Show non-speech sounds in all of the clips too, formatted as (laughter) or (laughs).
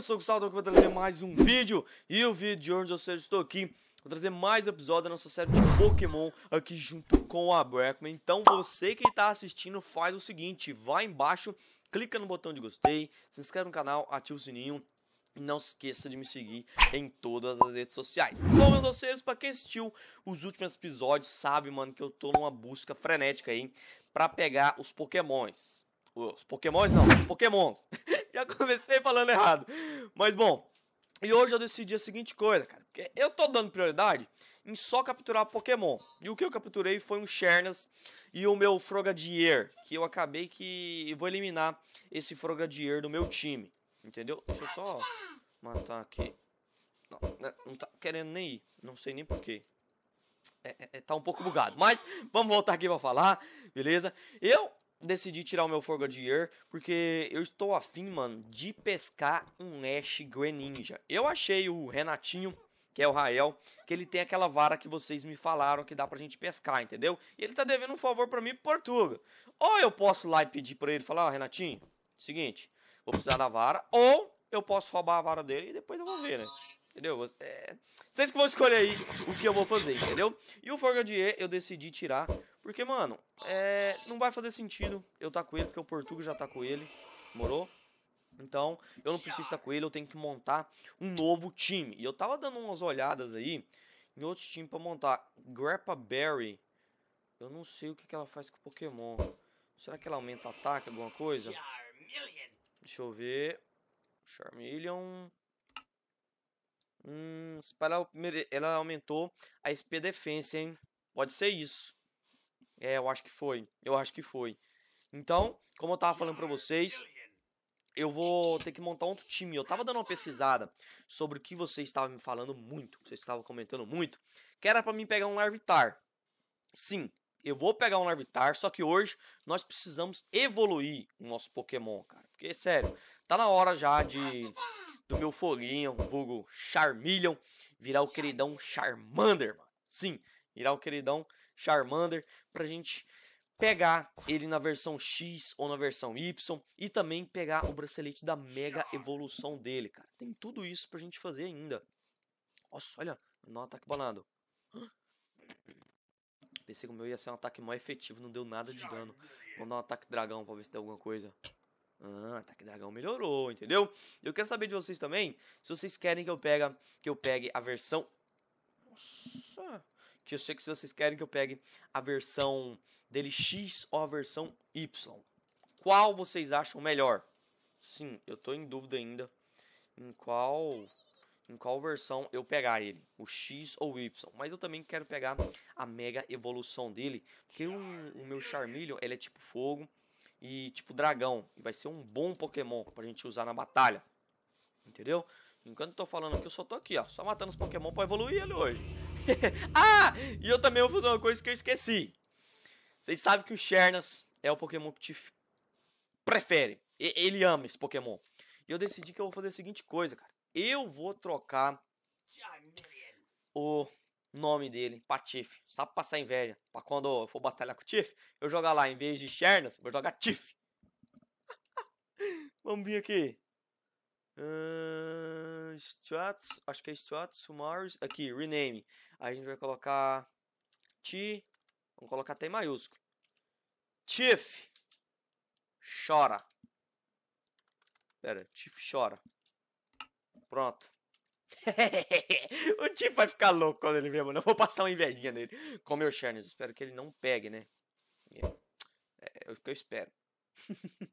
sou o Gustavo, estou aqui para trazer mais um vídeo E o vídeo de hoje, ou seja, estou aqui Vou trazer mais episódio da nossa série de Pokémon Aqui junto com a Breckman Então você que está assistindo faz o seguinte Vai embaixo, clica no botão de gostei Se inscreve no canal, ativa o sininho e não se esqueça de me seguir em todas as redes sociais. Bom, meus doceiros, para quem assistiu os últimos episódios, sabe, mano, que eu tô numa busca frenética aí para pegar os pokémons. Os pokémons não, os pokémons. (laughs) Já comecei falando errado. Mas bom, e hoje eu decidi a seguinte coisa, cara. Porque eu tô dando prioridade em só capturar Pokémon. E o que eu capturei foi um Shernas e o meu Frogadier. Que eu acabei que. Eu vou eliminar esse Frogadier do meu time. Entendeu? Deixa eu só matar aqui. Não, né, não tá querendo nem ir. Não sei nem porquê. É, é, é, tá um pouco bugado. Mas vamos voltar aqui pra falar, beleza? Eu decidi tirar o meu Forga de Year porque eu estou afim, mano, de pescar um Ash Greninja. Eu achei o Renatinho que é o Rael, que ele tem aquela vara que vocês me falaram que dá pra gente pescar, entendeu? E ele tá devendo um favor pra mim pro Portuga. Ou eu posso lá e pedir pra ele, falar, ó, oh, Renatinho, seguinte, vou precisar da vara, ou eu posso roubar a vara dele e depois eu vou ver, né? Entendeu? É... Vocês que vão escolher aí o que eu vou fazer, entendeu? E o Forgadier eu decidi tirar, porque, mano, é... não vai fazer sentido eu estar tá com ele, porque o Portugal já tá com ele, morou? Então, eu não preciso estar com ele, eu tenho que montar um novo time. E eu tava dando umas olhadas aí em outros times pra montar. Grappa Berry. Eu não sei o que, que ela faz com o Pokémon. Será que ela aumenta ataque, alguma coisa? Deixa eu ver. Charmeleon. Hum, para ela aumentou a SP Defense, hein? Pode ser isso. É, eu acho que foi. Eu acho que foi. Então, como eu tava falando pra vocês, eu vou ter que montar outro time. Eu tava dando uma pesquisada sobre o que vocês estavam me falando muito, vocês estavam comentando muito, que era para mim pegar um Larvitar. Sim, eu vou pegar um Larvitar, só que hoje nós precisamos evoluir o nosso Pokémon, cara. Porque, sério, tá na hora já de do meu foguinho, vulgo Charmeleon, virar o queridão Charmander, mano. Sim, virar o queridão Charmander pra gente pegar ele na versão X ou na versão Y e também pegar o bracelete da mega evolução dele, cara. Tem tudo isso pra gente fazer ainda. Nossa, olha, não ataque tá banado. Pensei que o meu ia ser um ataque mais efetivo, não deu nada de dano. Vamos dar um ataque dragão pra ver se tem alguma coisa. Ah, ataque dragão melhorou, entendeu? Eu quero saber de vocês também, se vocês querem que eu pega, que eu pegue a versão Nossa. Que eu sei que se vocês querem que eu pegue a versão dele X ou a versão Y. Qual vocês acham melhor? Sim, eu tô em dúvida ainda em qual em qual versão eu pegar ele, o X ou o Y. Mas eu também quero pegar a mega evolução dele, porque o, o meu Charmeleon, ele é tipo fogo e tipo dragão. E vai ser um bom Pokémon pra gente usar na batalha, entendeu? Enquanto eu tô falando aqui, eu só tô aqui, ó, só matando os Pokémon pra evoluir ele hoje. (laughs) ah, e eu também vou fazer uma coisa que eu esqueci. Vocês sabem que o Shernas é o Pokémon que te prefere. Ele ama esse Pokémon. E eu decidi que eu vou fazer a seguinte coisa, cara. Eu vou trocar o nome dele pra Tiff. Só pra passar inveja. Pra quando eu for batalhar com o Tiff, eu jogar lá, em vez de Chernas, vou jogar Tiff. (laughs) Vamos vir aqui. Uh, acho que é Stratos, Sumaris. Aqui, rename. a gente vai colocar T. Vamos colocar até em maiúsculo. Tiff chora. Pera, Tiff chora. Pronto. (laughs) o Tiff vai ficar louco quando ele ver, mano. Eu vou passar uma invejinha nele. Com meu Charnes. Espero que ele não pegue, né? É, é o que eu espero. (laughs)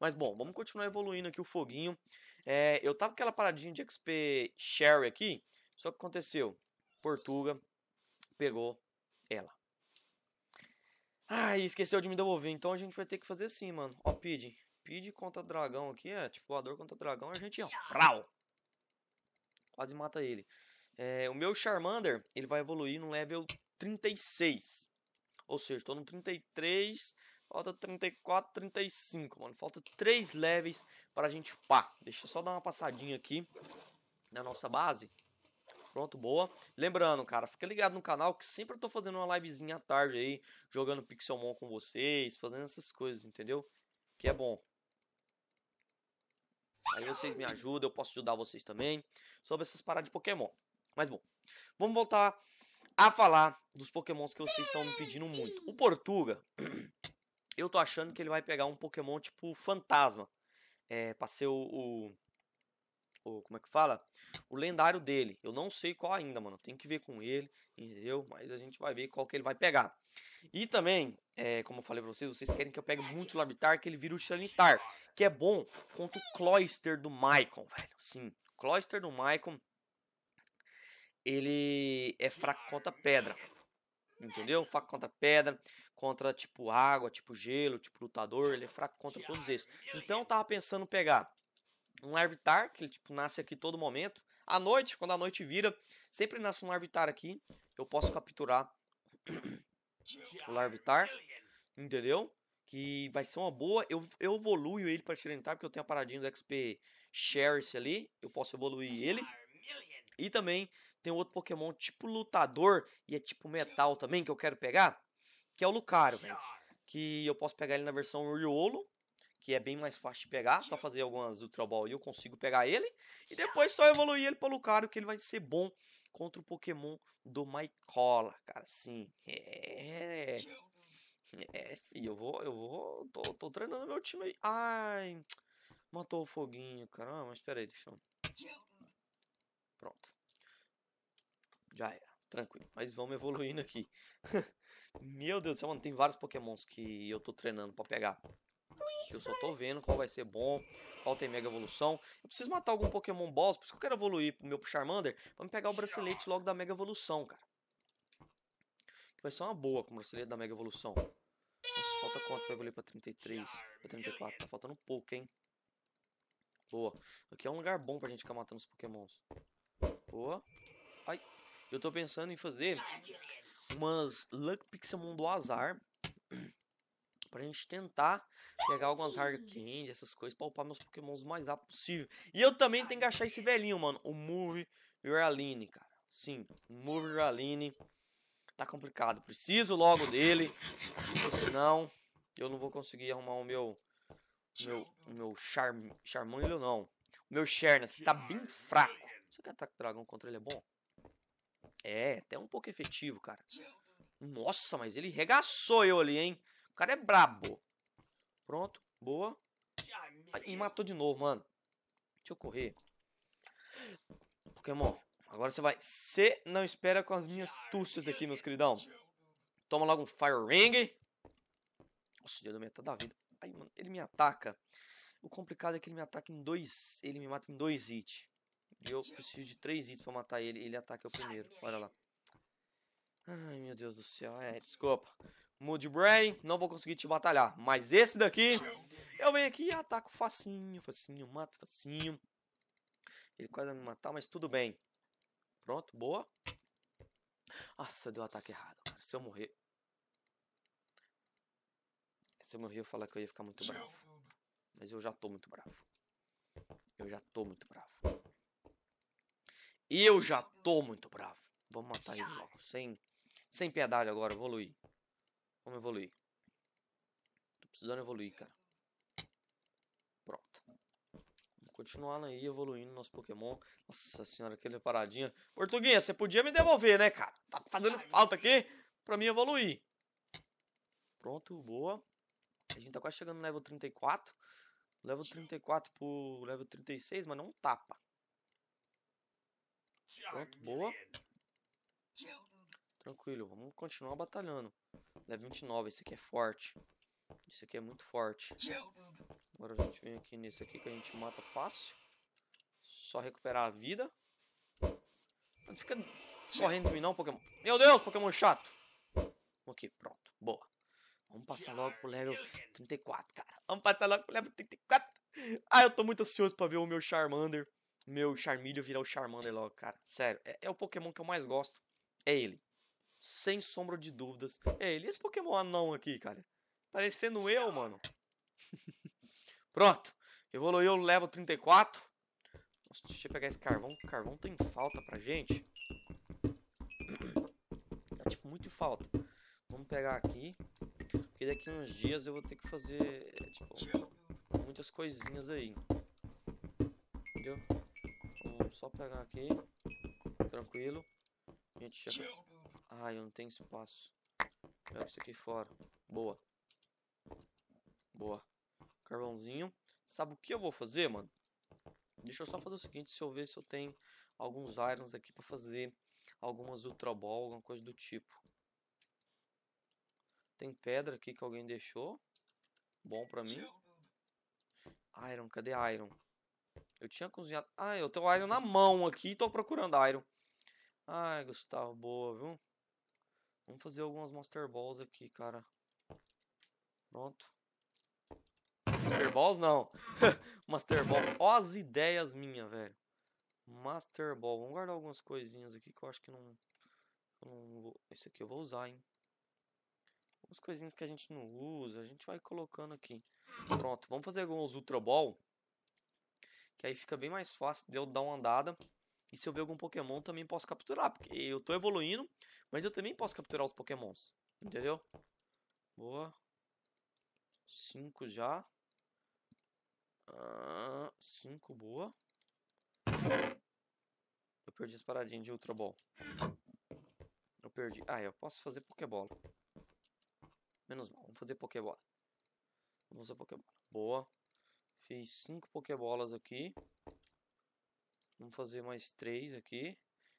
Mas bom, vamos continuar evoluindo aqui o foguinho. É, eu tava com aquela paradinha de XP Sherry aqui. Só que aconteceu. Portuga pegou ela. Ai, esqueceu de me devolver. Então a gente vai ter que fazer assim, mano. Ó, Pid. Pid contra dragão aqui, é. Tipo, voador contra dragão. A gente, ó. Prau! Quase mata ele. É, o meu Charmander, ele vai evoluir no level 36. Ou seja, estou no 33, falta 34, 35, mano. Falta 3 levels para a gente pá. Deixa eu só dar uma passadinha aqui na nossa base. Pronto, boa. Lembrando, cara, fica ligado no canal que sempre eu tô fazendo uma livezinha à tarde aí, jogando Pixelmon com vocês, fazendo essas coisas, entendeu? Que é bom. Aí vocês me ajudam, eu posso ajudar vocês também sobre essas paradas de Pokémon. Mas bom, vamos voltar a falar dos Pokémons que vocês estão me pedindo muito. O Portuga, (clears throat) eu tô achando que ele vai pegar um Pokémon tipo fantasma. É, pra ser o, o o, como é que fala? O lendário dele. Eu não sei qual ainda, mano. Tem que ver com ele, entendeu? Mas a gente vai ver qual que ele vai pegar. E também, é, como eu falei pra vocês, vocês querem que eu pegue muito Larvitar, que ele vira o Xanitar. Que é bom contra o Cloyster do Maicon, velho. Sim, Cloyster do Maicon, ele é fraco contra pedra. Entendeu? Fraco contra pedra, contra tipo água, tipo gelo, tipo lutador. Ele é fraco contra todos esses. Então eu tava pensando pegar um larvitar, que ele tipo, nasce aqui todo momento. À noite, quando a noite vira, sempre nasce um larvitar aqui. Eu posso capturar o larvitar, entendeu? Que vai ser uma boa. Eu, eu evoluo ele para tirantar, porque eu tenho a paradinha do XP Sheriff ali. Eu posso evoluir ele. E também tem outro Pokémon tipo lutador e é tipo metal também que eu quero pegar, que é o Lucario, velho. Que eu posso pegar ele na versão Riolo que é bem mais fácil de pegar, só fazer algumas Ultra Ball e eu consigo pegar ele. E depois só evoluir ele para Lucario, que ele vai ser bom contra o Pokémon do Mycola, cara. Sim, é... É, filho, eu vou, eu vou, tô, tô treinando meu time aí. Ai, matou o foguinho, caramba, pera aí, deixa eu... Pronto. Já era, tranquilo. Mas vamos evoluindo aqui. (laughs) meu Deus do céu, mano, tem vários pokémons que eu tô treinando pra pegar. Eu só tô vendo qual vai ser bom, qual tem mega evolução. Eu preciso matar algum Pokémon Boss, por isso que eu quero evoluir pro meu Charmander, pra me pegar o bracelete logo da mega evolução, cara. Que vai ser uma boa com o bracelete da mega evolução. Nossa, falta quanto pra evoluir pra 33, pra 34? Tá faltando pouco, hein? Boa. Aqui é um lugar bom pra gente ficar matando os Pokémons. Boa. Ai. Eu tô pensando em fazer umas Luck Pixelmon do Azar. (clears throat) pra gente tentar pegar algumas hard candy, essas coisas, pra upar meus pokémons o mais rápido possível. E eu também tenho que achar esse velhinho, mano, o Move Realine, cara. Sim, o Move Realine tá complicado. Preciso logo dele, senão eu não vou conseguir arrumar o meu meu meu Char Charmanho não. O meu Chernas tá bem fraco. Você quer ataque dragão contra ele é bom? É, até um pouco efetivo, cara. Nossa, mas ele regaçou eu ali, hein? cara é brabo. Pronto, boa. E matou de novo, mano. Deixa eu correr. Pokémon, agora você vai. Você não espera com as minhas astúcias aqui, meus queridão. Toma logo um Fire Ring. Nossa, Deus, me tá da vida. Aí, mano, ele me ataca. O complicado é que ele me ataca em dois. Ele me mata em dois hits. E eu preciso de três hits pra matar ele. Ele ataca o primeiro. Olha lá. Ai, meu Deus do céu. É, desculpa. Moody Brain, não vou conseguir te batalhar. Mas esse daqui, eu venho aqui e ataco facinho, facinho, mato facinho. Ele quase vai me matar, mas tudo bem. Pronto, boa. Nossa, deu ataque errado, cara. Se eu morrer... Se eu morrer, eu falar que eu ia ficar muito bravo. Mas eu já tô muito bravo. Eu já tô muito bravo. Eu já tô muito bravo. Vamos matar ele logo, sem, sem piedade agora, evoluir. Vamos evoluir. Tô precisando evoluir, cara. Pronto. Vamos continuar aí evoluindo nosso Pokémon. Nossa senhora, aquela paradinha. Portuguinha, você podia me devolver, né, cara? Tá fazendo falta aqui pra mim evoluir. Pronto, boa. A gente tá quase chegando no level 34. Level 34 pro level 36, mas não tapa. Pronto, boa. Tranquilo, vamos continuar batalhando. Level 29, esse aqui é forte. Isso aqui é muito forte. Agora a gente vem aqui nesse aqui que a gente mata fácil. Só recuperar a vida. Não fica correndo de mim não, Pokémon. Meu Deus, Pokémon chato. ok pronto. Boa. Vamos passar logo pro level 34, cara. Vamos passar logo pro level 34. Ah, eu tô muito ansioso pra ver o meu Charmander. Meu Charmeleon virar o Charmander logo, cara. Sério, é, é o Pokémon que eu mais gosto. É ele sem sombra de dúvidas, é ele. Esse Pokémon anão aqui, cara. Parecendo eu, mano. (laughs) Pronto. Evoluiu o level 34. Nossa, deixa eu pegar esse carvão. O carvão tem falta pra gente. Tá, tipo, muito falta. Vamos pegar aqui. Porque daqui uns dias eu vou ter que fazer, tipo, muitas coisinhas aí. Entendeu? Vamos só pegar aqui. Tranquilo. A gente já... Ah, eu não tenho espaço. Pega isso aqui fora. Boa. Boa. Carvãozinho. Sabe o que eu vou fazer, mano? Deixa eu só fazer o seguinte, se eu ver se eu tenho alguns irons aqui pra fazer algumas Ultra Ball, alguma coisa do tipo. Tem pedra aqui que alguém deixou. Bom pra mim. Iron, cadê Iron? Eu tinha cozinhado... Ah, eu tenho Iron na mão aqui e tô procurando Iron. Ai, Gustavo, boa, viu? Vamos fazer algumas Monster Balls aqui, cara. Pronto. Master Balls não. (laughs) Master Ball. Ó as ideias minhas, velho. Master Ball. Vamos guardar algumas coisinhas aqui que eu acho que não... Eu não vou... Esse aqui eu vou usar, hein. Algumas coisinhas que a gente não usa. A gente vai colocando aqui. Pronto. Vamos fazer alguns Ultra Ball. Que aí fica bem mais fácil de eu dar uma andada. E se eu ver algum Pokémon, também posso capturar. Porque eu tô evoluindo mas eu também posso capturar os pokémons. Entendeu? Boa. Cinco já. Ah, cinco, boa. Eu perdi as paradinhas de Ultra Ball. Eu perdi. Ah, eu posso fazer Pokébola. Menos mal, vamos fazer Pokébola. Vamos fazer Pokébola. Boa. Fiz cinco Pokébolas aqui. Vamos fazer mais três aqui.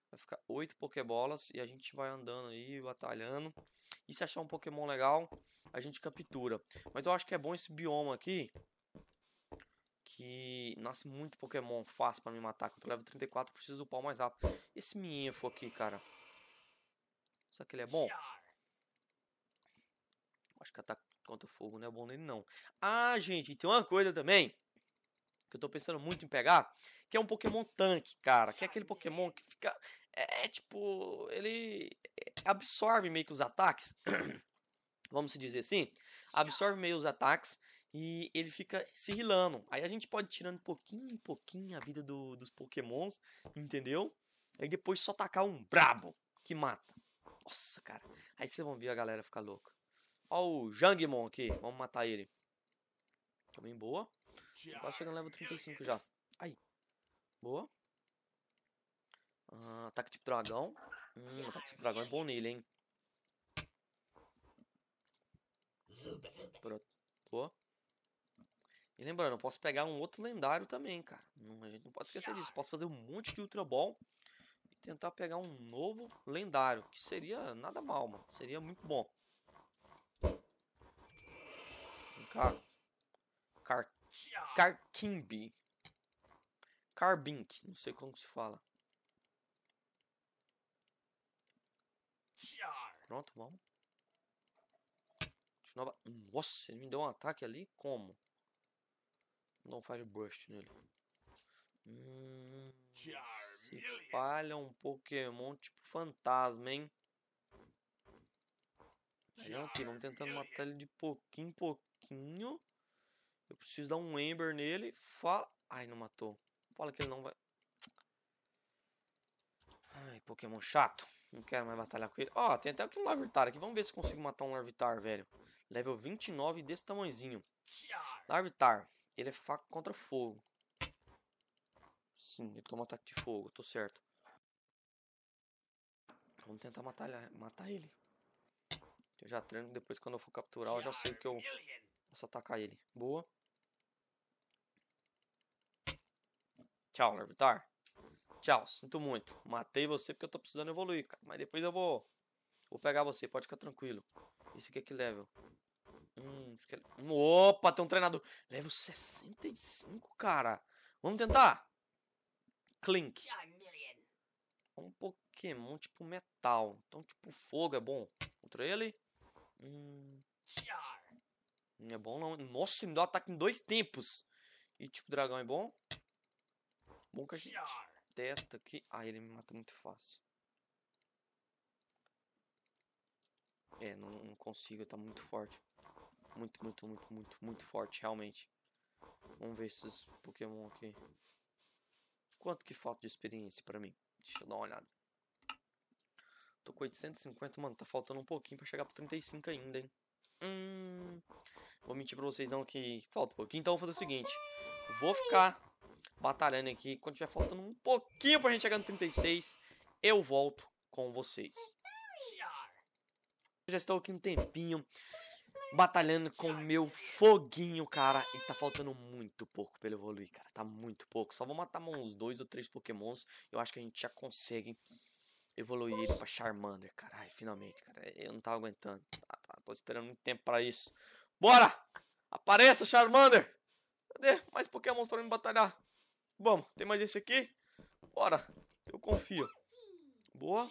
Vai ficar oito Pokébolas e a gente vai andando aí, batalhando. E se achar um Pokémon legal, a gente captura. Mas eu acho que é bom esse bioma aqui. Que nasce muito Pokémon fácil pra me matar. Quando eu levo 34, eu preciso upar mais rápido. Esse Minfo aqui, cara. Será que ele é bom? Acho que ataque contra fogo não é bom nele, não. Ah, gente, tem uma coisa também que eu tô pensando muito em pegar, que é um Pokémon tanque, cara. Que é aquele Pokémon que fica. É, é tipo. Ele é, absorve meio que os ataques. (clears throat) vamos se dizer assim. Absorve meio os ataques. E ele fica se rilando. Aí a gente pode tirando pouquinho em pouquinho a vida do, dos pokémons, entendeu? Aí depois só tacar um brabo que mata. Nossa, cara. Aí vocês vão ver a galera ficar louca. Ó o Jangmon aqui. Vamos matar ele. Também boa. Tá chegando level 35 já. Aí. Boa. Ah, ataque tipo dragão. Hum, ataque tipo dragão é bom nele, hein. Pronto. Boa. E lembrando, eu posso pegar um outro lendário também, cara. Não, a gente não pode esquecer disso. posso fazer um monte de Ultra Ball e tentar pegar um novo lendário. Que seria nada mal, mano. Seria muito bom. Vem cá. Car Carquimbi. Carbink, não sei como se fala. Pronto, vamos. De Nossa, ele me deu um ataque ali? Como? Não fire burst nele. Hum, se falha um Pokémon tipo fantasma, hein? Gente, vamos tentando matar ele de pouquinho em pouquinho. Eu preciso dar um Ember nele. Fala. Ai, não matou. Fala que ele não vai. Ai, Pokémon chato. Não quero mais batalhar com ele. Ó, oh, tem até aqui um Larvitar aqui. Vamos ver se consigo matar um Larvitar, velho. Level 29 desse tamanhozinho. Larvitar. Ele é faca contra fogo. Sim, ele toma ataque de fogo. Tô certo. Vamos tentar matar, matar ele. Eu já treino. Depois, quando eu for capturar, eu já sei que eu posso atacar ele. Boa. Tchau, Larvitar. Tchau, sinto muito. Matei você porque eu tô precisando evoluir, cara. Mas depois eu vou. Vou pegar você, pode ficar tranquilo. Esse aqui é que level? Hum, é hum Opa, tem um treinador. Level 65, cara. Vamos tentar? Clink. Um Pokémon tipo metal. Então, tipo, fogo é bom. Contra é ele. Hum. Não é bom, não. Nossa, me deu um ataque em dois tempos. E tipo, dragão é bom. Bom que a gente testa aqui. Ah, ele me mata muito fácil. É, não, não consigo, tá muito forte. Muito, muito, muito, muito, muito forte, realmente. Vamos ver esses Pokémon aqui. Quanto que falta de experiência pra mim? Deixa eu dar uma olhada. Tô com 850, mano, tá faltando um pouquinho pra chegar pro 35 ainda, hein. Hum, vou mentir pra vocês não que falta um pouquinho, então vou fazer o seguinte. Vou ficar batalhando aqui. Quando tiver faltando um pouquinho pra gente chegar no 36, eu volto com vocês. já estou aqui um tempinho batalhando com o meu foguinho, cara. E tá faltando muito pouco pra ele evoluir, cara. Tá muito pouco. Só vou matar uns dois ou três pokémons. Eu acho que a gente já consegue evoluir ele pra Charmander, Ai, Finalmente, cara. Eu não tava aguentando. Tá, tá, tô esperando muito tempo pra isso. Bora! Apareça, Charmander! Cadê mais pokémons pra me batalhar? Vamos, tem mais esse aqui? Bora, eu confio. Boa.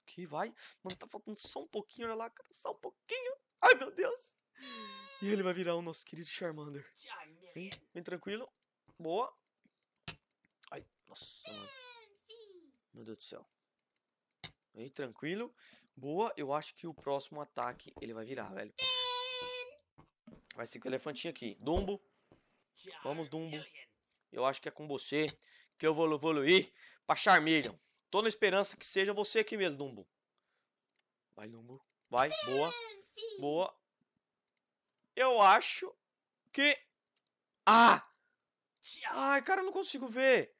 Aqui, vai. Mano, tá faltando só um pouquinho, olha lá, cara, só um pouquinho. Ai, meu Deus. E ele vai virar o nosso querido Charmander. Vem, vem tranquilo. Boa. Ai, nossa, Meu Deus do céu. Vem tranquilo. Boa, eu acho que o próximo ataque ele vai virar, velho. Vai ser com o elefantinho aqui. Dumbo. Vamos, Dumbo. Eu acho que é com você que eu vou evoluir para Charmeleon. Tô na esperança que seja você aqui mesmo, Dumbo. Vai, Dumbo. Vai, boa. Boa. Eu acho que... Ah! Ai, cara, eu não consigo ver.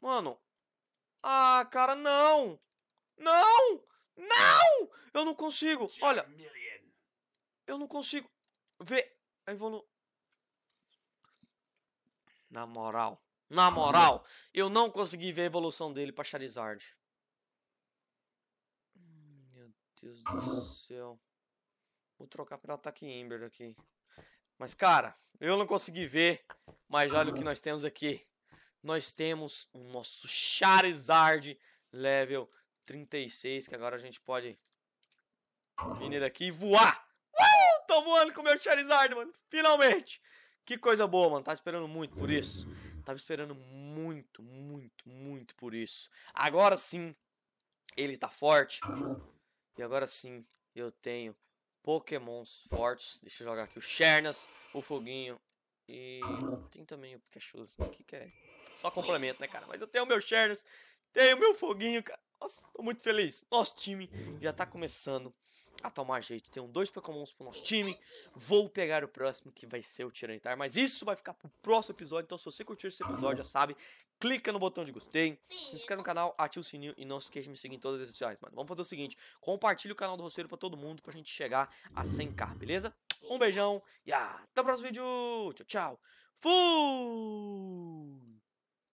Mano. Ah, cara, não! Não! Não! Eu não consigo. Olha. Eu não consigo ver a evolu... Na moral. Na moral, eu não consegui ver a evolução dele pra Charizard. Meu Deus do céu. Vou trocar pelo ataque Ember tá aqui. Mas, cara, eu não consegui ver. Mas olha o que nós temos aqui. Nós temos o nosso Charizard level 36. Que agora a gente pode vir nele aqui e voar. Uh! Tô voando com o meu Charizard, mano. Finalmente. Que coisa boa, mano. Tava esperando muito por isso. Tava esperando muito, muito, muito por isso. Agora sim, ele tá forte. E agora sim, eu tenho pokémons fortes. Deixa eu jogar aqui o Chernas, o Foguinho e tem também o Pikachu. O né? que, que é? Só complemento, né, cara? Mas eu tenho o meu Chernas, tenho o meu Foguinho, cara. Nossa, tô muito feliz. Nosso time já tá começando a tomar jeito. Tem dois Pokémons pro nosso time. Vou pegar o próximo, que vai ser o Tiranitar. Mas isso vai ficar pro próximo episódio. Então, se você curtiu esse episódio, já sabe. Clica no botão de gostei. Se inscreve no canal, ativa o sininho e não se esqueça de me seguir em todas as redes sociais, mano. Vamos fazer o seguinte: compartilha o canal do Roceiro pra todo mundo pra gente chegar a 100k, beleza? Um beijão e até o próximo vídeo. Tchau, tchau. Fui!